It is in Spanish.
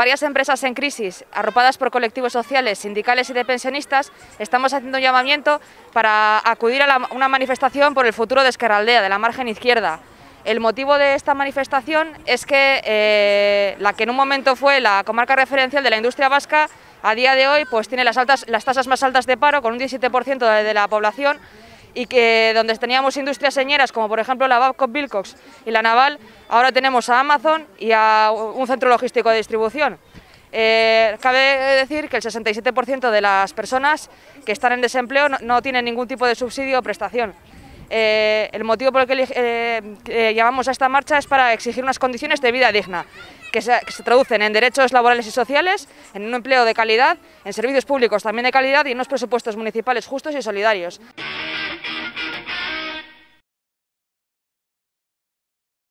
Varias empresas en crisis, arropadas por colectivos sociales, sindicales y de pensionistas, estamos haciendo un llamamiento para acudir a una manifestación por el futuro de Esqueraldea, de la margen izquierda. El motivo de esta manifestación es que eh, la que en un momento fue la comarca referencial de la industria vasca, a día de hoy pues tiene las, altas, las tasas más altas de paro, con un 17% de la población y que donde teníamos industrias señeras como por ejemplo la Babcock bilcox y la Naval, ahora tenemos a Amazon y a un centro logístico de distribución. Eh, cabe decir que el 67% de las personas que están en desempleo no, tienen ningún tipo de subsidio o prestación. Eh, el motivo por el que eh, llevamos llamamos a esta marcha es para exigir unas condiciones de vida digna, que se, que se, traducen en derechos laborales y sociales, en un empleo de calidad, en servicios públicos también de calidad y en unos presupuestos municipales justos y solidarios.